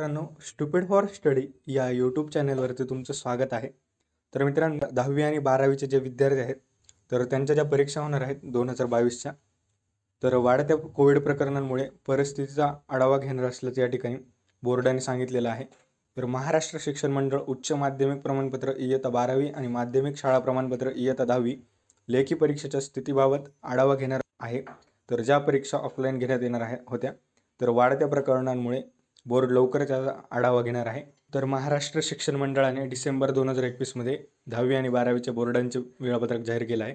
मित्रांनो stupid for study या YouTube चॅनलवरती तुमचं स्वागत आहे तर मित्रांनो दहावी आणि बारावीचे जे विद्यार्थी आहेत तर त्यांच्या ज्या परीक्षा होणार आहेत दोन हजार बावीसच्या तर वाढत्या कोविड प्रकरणांमुळे परिस्थितीचा आढावा घेणार असल्याचं या ठिकाणी बोर्डाने सांगितलेलं आहे तर महाराष्ट्र शिक्षण मंडळ उच्च माध्यमिक प्रमाणपत्र इयत्ता बारावी आणि माध्यमिक शाळा प्रमाणपत्र इयत्ता दहावी लेखी परीक्षेच्या स्थितीबाबत आढावा घेणार आहे तर ज्या परीक्षा ऑफलाईन घेण्यात येणार आहे होत्या तर वाढत्या प्रकरणांमुळे बोर्ड लवकरच आढावा घेणार आहे तर महाराष्ट्र शिक्षण मंडळाने डिसेंबर दोन हजार एकवीसमध्ये दहावी आणि बारावीच्या बोर्डांचे वेळापत्रक जाहीर केलं आहे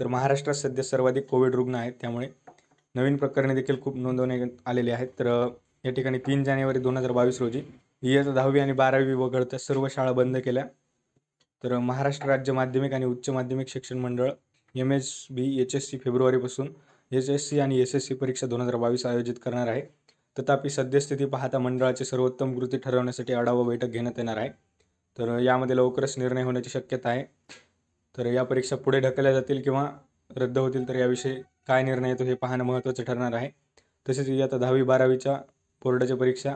तर महाराष्ट्रात सध्या सर्वाधिक कोविड रुग्ण आहेत त्यामुळे नवीन प्रकरणे देखील खूप नोंदवण्यात आलेले आहेत तर या ठिकाणी तीन जानेवारी दोन हजार बावीस रोजी इयत्ता दहावी आणि बारावी वगळता सर्व शाळा बंद केल्या तर महाराष्ट्र राज्य माध्यमिक आणि उच्च माध्यमिक शिक्षण मंडळ M S B H S C फेब्रुवारीपासून एच एस सी आणि एस एस सी परीक्षा दोन हजार बावीस आयोजित करणार आहे तथापि सद्यस्थिती पाहता मंडळाची सर्वोत्तम कृती ठरवण्यासाठी आढावा बैठक घेण्यात येणार आहे तर यामध्ये लवकरच निर्णय होण्याची शक्यता आहे तर या परीक्षा पुढे ढकलल्या जातील किंवा रद्द होतील तर याविषयी काय निर्णय येतो हे पाहणं महत्त्वाचं ठरणार आहे तसेच आता दहावी बारावीच्या बोर्डाच्या परीक्षा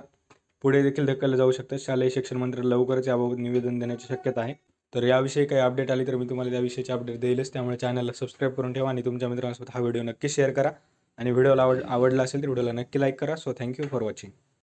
पुढे देखील ढकलल्या जाऊ शकतात शालेय शिक्षण मंत्री लवकरच याबाबत निवेदन देण्याची शक्यता आहे तर याविषयी काही अपडेट आली तर मी तुम्हाला त्याविषयीचे अपडेट देईलच त्यामुळे चॅनलला सबस्क्राईब करून ठेवा आणि तुमच्या मित्रांसोबत हा व्हिडिओ नक्की शेअर करा आणि व्हिडिओला आवड आवडला असेल तर व्हिडिओला नक्की लाईक करा सो थँक्यू फॉर वॉचिंग